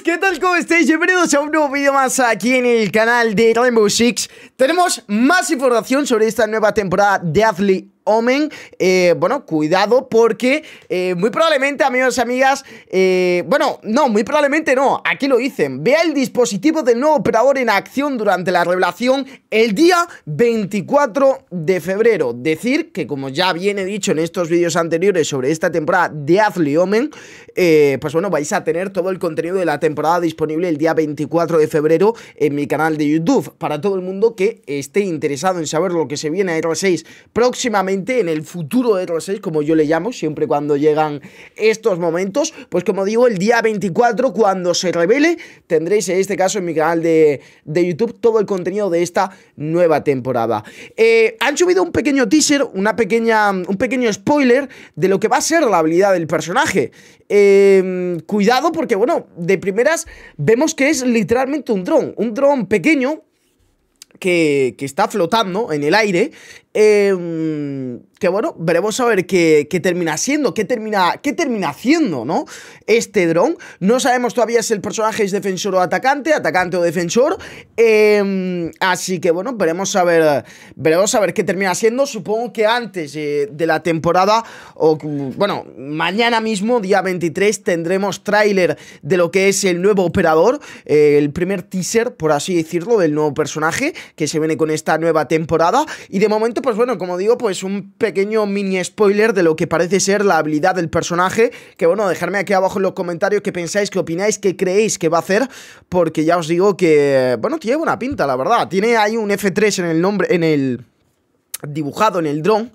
¿qué tal? ¿Cómo estáis? Bienvenidos a un nuevo vídeo más aquí en el canal de Rainbow Six Tenemos más información sobre esta nueva temporada de Athlete Omen, eh, bueno, cuidado porque eh, muy probablemente, amigos y amigas, eh, bueno, no, muy probablemente no, aquí lo dicen, vea el dispositivo del nuevo operador en acción durante la revelación el día 24 de febrero. Decir que como ya viene dicho en estos vídeos anteriores sobre esta temporada de Azli Omen, pues bueno, vais a tener todo el contenido de la temporada disponible el día 24 de febrero en mi canal de YouTube, para todo el mundo que esté interesado en saber lo que se viene a R6 próximamente en el futuro de r 6, como yo le llamo, siempre cuando llegan estos momentos, pues como digo, el día 24, cuando se revele, tendréis en este caso en mi canal de, YouTube todo el contenido de esta nueva temporada. Eh, han subido un pequeño teaser, una pequeña, un pequeño spoiler de lo que va a ser la habilidad del personaje. Em, cuidado porque, bueno, de primeras vemos que es literalmente un dron, un dron pequeño que, está flotando en el aire. Eh, you que bueno, veremos a ver qué, termina siendo, qué termina, qué termina haciendo, ¿no? Este dron. No sabemos todavía si el personaje es defensor o atacante, atacante o defensor. Em, así que bueno, veremos a ver, veremos a ver qué termina siendo. Supongo que antes eh, de la temporada, o bueno, mañana mismo, día 23, tendremos tráiler de lo que es el nuevo operador, eh, el primer teaser, por así decirlo, del nuevo personaje que se viene con esta nueva temporada. Y de momento, pues bueno, como digo, pues un pequeño pequeño mini spoiler de lo que parece ser la habilidad del personaje, que bueno, dejadme aquí abajo en los comentarios qué pensáis, qué opináis, qué creéis que va a hacer, porque ya os digo que, bueno, tiene buena pinta, la verdad. Tiene ahí un F3 en el nombre, en el dibujado en el dron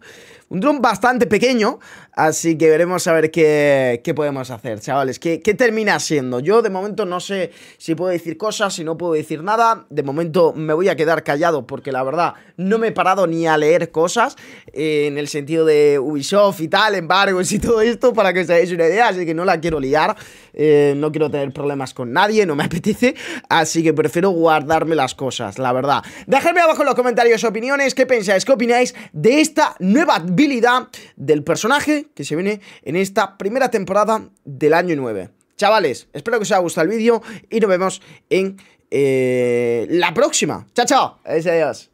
un dron bastante pequeño, así que veremos a ver qué, podemos hacer, chavales. ¿Qué, termina siendo? Yo de momento no sé si puedo decir cosas, si no puedo decir nada. De momento me voy a quedar callado porque la verdad no me he parado ni a leer cosas eh, en el sentido de Ubisoft y tal, embargos y todo esto para que os hagáis una idea, así que no la quiero liar. Eh, no quiero tener problemas con nadie, no me apetece, así que prefiero guardarme las cosas, la verdad. Dejadme abajo en los comentarios opiniones, qué pensáis, qué opináis de esta nueva habilidad del personaje que se viene en esta primera temporada del año 9. Chavales, espero que os haya gustado el vídeo y nos vemos en eh, la próxima. Chao, chao. adiós.